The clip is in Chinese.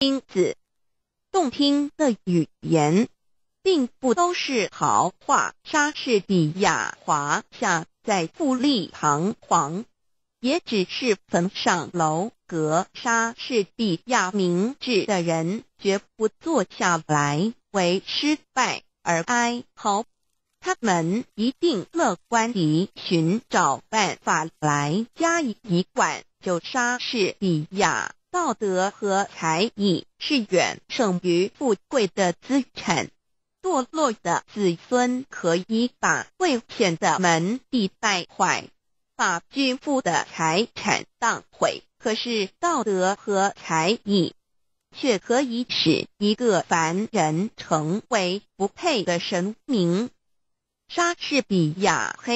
英子，动听的语言并不都是好话。莎士比亚、华夏在富丽堂皇，也只是逢上楼阁。莎士比亚明智的人绝不坐下来为失败而哀嚎，他们一定乐观地寻找办法来加以管就莎士比亚。道德和才艺是远胜于富贵的资产。堕落的子孙可以把未选的门第败坏，把巨富的财产荡毁。可是道德和才艺却可以使一个凡人成为不配的神明。莎士比亚。